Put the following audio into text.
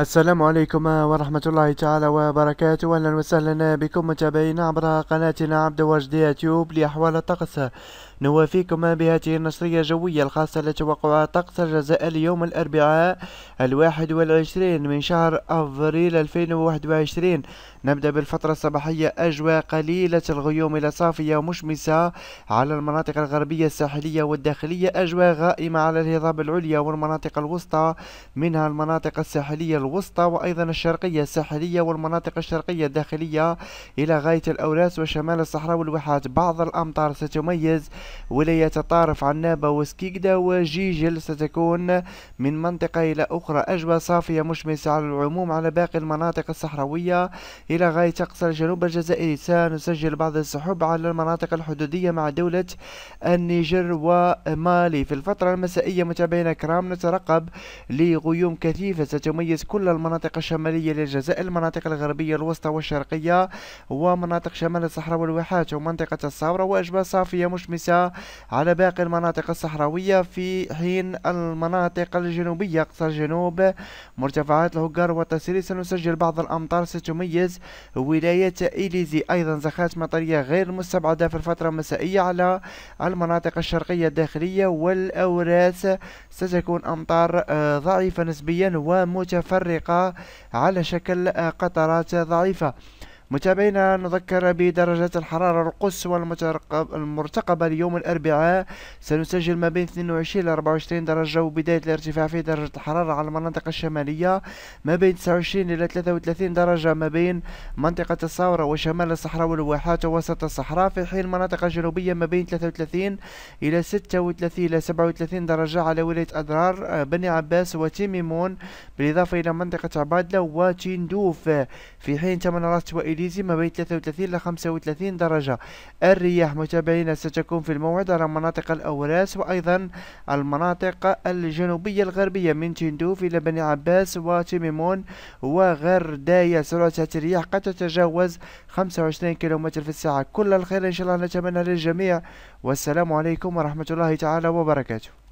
السلام عليكم ورحمة الله تعالى وبركاته أهلا وسهلا بكم متابعينا عبر قناتنا عبد واجد يوتيوب لأحوال الطقس نوافيكم بهذه النشرية الجوية الخاصة لتوقع طقس الجزائر اليوم الأربعاء الواحد والعشرين من شهر أفريل 2021 نبدأ بالفترة الصباحية أجواء قليلة الغيوم إلى صافية ومشمسة على المناطق الغربية الساحلية والداخلية أجواء غائمة على الهضاب العليا والمناطق الوسطى منها المناطق الساحلية الوسطى وأيضا الشرقية الساحلية والمناطق الشرقية الداخلية إلى غاية الأوراس وشمال الصحراء والواحات بعض الأمطار ستميز ولاية طارف عنابة وسكيكدا وجيجل ستكون من منطقة إلى أخرى أجواء صافية مشمسة على العموم على باقي المناطق الصحراوية إلى غاية أقصى الجنوب الجزائري سنسجل بعض السحب على المناطق الحدودية مع دولة النيجر ومالي في الفترة المسائية متابعينا كرام نترقب لغيوم كثيفة ستميز كل كل المناطق الشمالية للجزائر المناطق الغربية الوسطى والشرقية ومناطق شمال الصحراء والواحات ومنطقة الصورة وأجواء صافية مشمسة على باقي المناطق الصحراوية في حين المناطق الجنوبية أقصى الجنوب مرتفعات الهجار والتسري سنسجل بعض الأمطار ستميز ولاية إليزي أيضا زخات مطرية غير مستبعدة في الفترة المسائية على المناطق الشرقية الداخلية والأوراس ستكون أمطار آه، ضعيفة نسبيا ومتفرقة متفرقة على شكل قطرات ضعيفة متابعينا نذكر بدرجات الحرارة القدس المرتقبة ليوم الأربعاء سنسجل ما بين 22 إلى 24 درجة وبداية الارتفاع في درجة الحرارة على المناطق الشمالية ما بين 29 إلى 33 درجة ما بين منطقة الصورة وشمال الصحراء والواحات ووسط الصحراء في حين المناطق الجنوبية ما بين 33 إلى 36 إلى 37 درجة على ولاية أدرار بني عباس وتيميمون بالإضافة إلى منطقة عبادلة وتندوف في حين راس وإلي الإنجليزي ما بين 33 إلى 35 درجة الرياح متابعينا ستكون في الموعد على مناطق الأوراس وأيضا المناطق الجنوبية الغربية من تندوف إلى بني عباس وتميمون وغرداية سرعة الرياح قد تتجاوز 25 كيلومتر في الساعة كل الخير إن شاء الله نتمنى للجميع والسلام عليكم ورحمة الله تعالى وبركاته